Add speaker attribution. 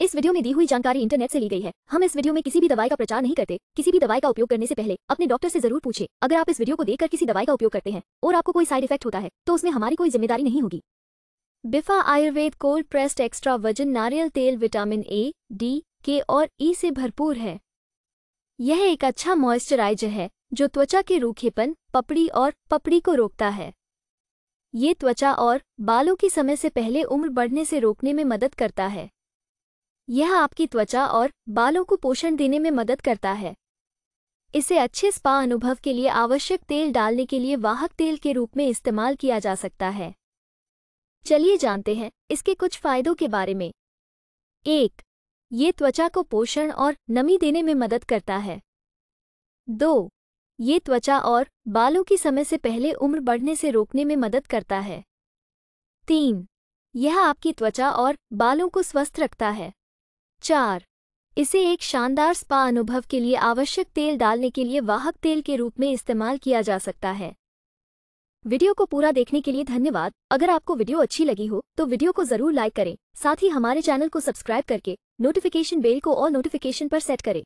Speaker 1: इस वीडियो में दी हुई जानकारी इंटरनेट से ली गई है हम इस वीडियो में किसी भी दवाई का प्रचार नहीं करते किसी भी दवाई का उपयोग करने से पहले अपने डॉक्टर से जरूर पूछे अगर आप इस वीडियो को देखकर किसी दवाई का उपयोग करते हैं और आपको कोई साइड इफेक्ट होता है तो उसमें हमारी कोई जिम्मेदारी नहीं होगी बिफा आयुर्वेद कोल्ड प्रेस्ड एक्स्ट्रा वजन नारियल तेल विटामिन ए डी के और ई से भरपूर है यह एक अच्छा मॉइस्चराइजर है जो त्वचा के रूखेपन पपड़ी और पपड़ी को रोकता है ये त्वचा और बालों की समय से पहले उम्र बढ़ने से रोकने में मदद करता है यह आपकी त्वचा और बालों को पोषण देने में मदद करता है इसे अच्छे स्पा अनुभव के लिए आवश्यक तेल डालने के लिए वाहक तेल के रूप में इस्तेमाल किया जा सकता है चलिए जानते हैं इसके कुछ फायदों के बारे में एक ये त्वचा को पोषण और नमी देने में मदद करता है दो ये त्वचा और बालों की समय से पहले उम्र बढ़ने से रोकने में मदद करता है तीन यह आपकी त्वचा और बालों को स्वस्थ रखता है चार इसे एक शानदार स्पा अनुभव के लिए आवश्यक तेल डालने के लिए वाहक तेल के रूप में इस्तेमाल किया जा सकता है वीडियो को पूरा देखने के लिए धन्यवाद अगर आपको वीडियो अच्छी लगी हो तो वीडियो को जरूर लाइक करें साथ ही हमारे चैनल को सब्सक्राइब करके नोटिफिकेशन बेल को और नोटिफिकेशन पर सेट करें